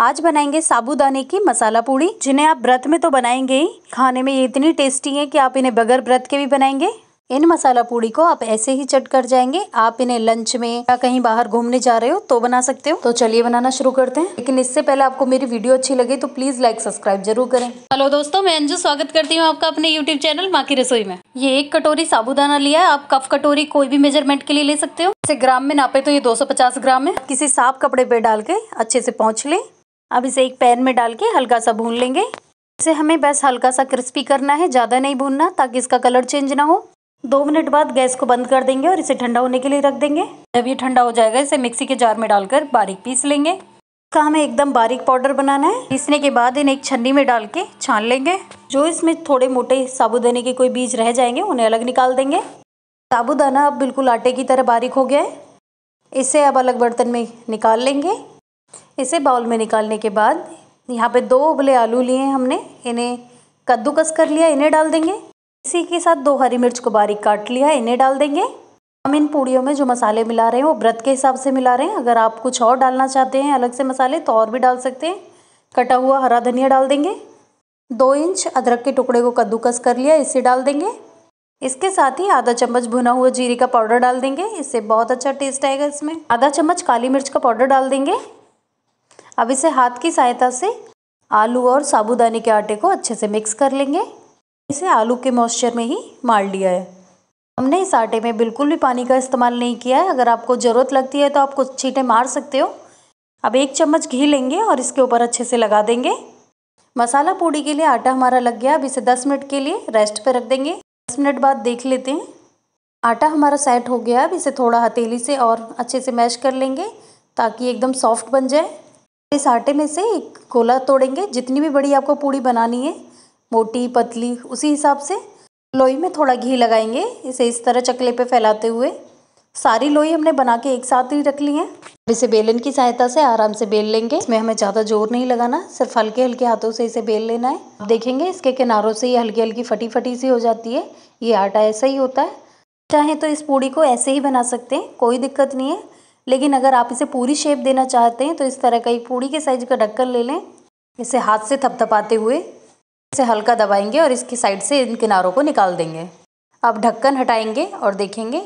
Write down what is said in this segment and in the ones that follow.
आज बनाएंगे साबूदाने की मसाला पूड़ी जिन्हें आप व्रत में तो बनाएंगे ही खाने में ये इतनी टेस्टी है कि आप इन्हें बगैर व्रत के भी बनाएंगे इन मसाला पूड़ी को आप ऐसे ही चट कर जाएंगे आप इन्हें लंच में या कहीं बाहर घूमने जा रहे हो तो बना सकते हो तो चलिए बनाना शुरू करते हैं लेकिन इससे पहले आपको मेरी वीडियो अच्छी लगी तो प्लीज लाइक सब्सक्राइब जरूर करें हेलो दोस्तों मैं अंजू स्वागत करती हूँ आपका अपने यूट्यूब चैनल माँ की रसोई में ये एक कटोरी साबुदाना लिया है आप कफ कटोरी कोई भी मेजरमेंट के लिए ले सकते हो इसे ग्राम में नापे तो ये दो ग्राम है किसी साफ कपड़े पे डाल के अच्छे से पहुँच लें अब इसे एक पैन में डाल के हल्का सा भून लेंगे इसे हमें बस हल्का सा क्रिस्पी करना है ज़्यादा नहीं भूनना ताकि इसका कलर चेंज ना हो दो मिनट बाद गैस को बंद कर देंगे और इसे ठंडा होने के लिए रख देंगे जब ये ठंडा हो जाएगा इसे मिक्सी के जार में डालकर बारीक पीस लेंगे इसका हमें एकदम बारीक पाउडर बनाना है पीसने के बाद इन्हें एक छन्नी में डाल के छान लेंगे जो इसमें थोड़े मोटे साबुदाने के कोई बीज रह जाएंगे उन्हें अलग निकाल देंगे साबुदाना अब बिल्कुल आटे की तरह बारीक हो गया है इसे अब अलग बर्तन में निकाल लेंगे इसे बाउल में निकालने के बाद यहाँ पे दो उबले आलू लिए हैं हमने इन्हें कद्दूकस कर लिया इन्हें डाल देंगे इसी के साथ दो हरी मिर्च को बारीक काट लिया इन्हें डाल देंगे हम इन पूड़ियों में जो मसाले मिला रहे हैं वो व्रत के हिसाब से मिला रहे हैं अगर आप कुछ और डालना चाहते हैं अलग से मसाले तो और भी डाल सकते हैं कटा हुआ हरा धनिया डाल देंगे दो इंच अदरक के टुकड़े को कद्दूकस कर लिया इसे डाल देंगे इसके साथ ही आधा चम्मच भुना हुआ जीरे का पाउडर डाल देंगे इससे बहुत अच्छा टेस्ट आएगा इसमें आधा चम्मच काली मिर्च का पाउडर डाल देंगे अब इसे हाथ की सहायता से आलू और साबूदाने के आटे को अच्छे से मिक्स कर लेंगे इसे आलू के मॉइस्चर में ही मार लिया है हमने इस आटे में बिल्कुल भी पानी का इस्तेमाल नहीं किया है अगर आपको ज़रूरत लगती है तो आप कुछ छीटें मार सकते हो अब एक चम्मच घी लेंगे और इसके ऊपर अच्छे से लगा देंगे मसाला पूड़ी के लिए आटा हमारा लग गया अब इसे 10 मिनट के लिए रेस्ट पर रख देंगे 10 मिनट बाद देख लेते हैं आटा हमारा सेट हो गया अब इसे थोड़ा हथेली से और अच्छे से मैश कर लेंगे ताकि एकदम सॉफ्ट बन जाए इस आटे में से एक गोला तोड़ेंगे जितनी भी बड़ी आपको पूड़ी बनानी है मोटी पतली उसी हिसाब से लोई में थोड़ा घी लगाएंगे इसे इस तरह चकले पे फैलाते हुए सारी लोई हमने बना के एक साथ ही रख ली है इसे बेलन की सहायता से आराम से बेल लेंगे इसमें हमें ज़्यादा जोर नहीं लगाना सिर्फ हल्के हल्के हाथों से इसे बेल लेना है आप देखेंगे इसके किनारों से ये हल्की हल्की फटी फटी सी हो जाती है ये आटा ऐसा ही होता है चाहे तो इस पूड़ी को ऐसे ही बना सकते हैं कोई दिक्कत नहीं है लेकिन अगर आप इसे पूरी शेप देना चाहते हैं तो इस तरह का एक पूड़ी के साइज का ढक्कन ले लें इसे हाथ से थपथपाते हुए इसे हल्का दबाएंगे और इसकी साइड से इन किनारों को निकाल देंगे अब ढक्कन हटाएंगे और देखेंगे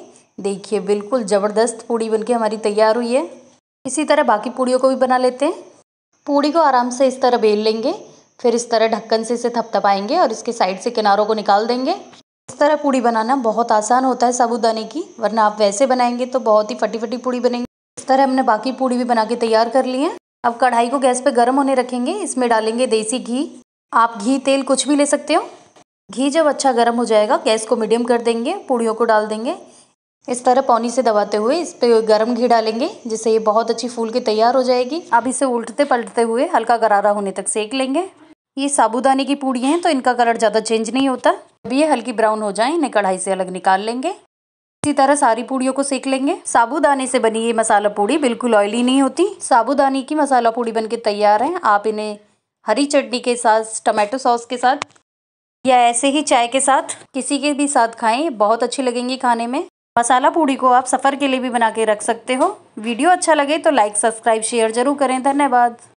देखिए बिल्कुल ज़बरदस्त पूड़ी बनके हमारी तैयार हुई है इसी तरह बाकी पूड़ियों को भी बना लेते हैं पूड़ी को आराम से इस तरह बेल लेंगे फिर इस तरह ढक्कन से इसे थपथपाएंगे और इसके साइड से किनारों को निकाल देंगे इस तरह पूड़ी बनाना बहुत आसान होता है साबुदाने की वरना आप वैसे बनाएंगे तो बहुत ही फटी फटी पूड़ी बनेंगे इस तरह हमने बाकी पूड़ी भी बना के तैयार कर ली है अब कढ़ाई को गैस पे गर्म होने रखेंगे इसमें डालेंगे देसी घी आप घी तेल कुछ भी ले सकते हो घी जब अच्छा गर्म हो जाएगा गैस को मीडियम कर देंगे पूड़ियों को डाल देंगे इस तरह पौनी से दबाते हुए इस पर गर्म घी डालेंगे जिससे ये बहुत अच्छी फूल के तैयार हो जाएगी अब इसे उल्टते पलटते हुए हल्का गरारा होने तक सेक लेंगे ये साबूदाने की पूड़ी हैं तो इनका कलर ज़्यादा चेंज नहीं होता अब ये हल्की ब्राउन हो जाए इन्हें कढ़ाई से अलग निकाल लेंगे इसी तरह सारी पूड़ियों को सेक लेंगे साबूदाने से बनी ये मसाला पूड़ी बिल्कुल ऑयली नहीं होती साबूदाने की मसाला पूड़ी बनके तैयार है आप इन्हें हरी चटनी के साथ टमाटो सॉस के साथ या ऐसे ही चाय के साथ किसी के भी साथ खाएं बहुत अच्छी लगेंगी खाने में मसाला पूड़ी को आप सफ़र के लिए भी बना के रख सकते हो वीडियो अच्छा लगे तो लाइक सब्सक्राइब शेयर जरूर करें धन्यवाद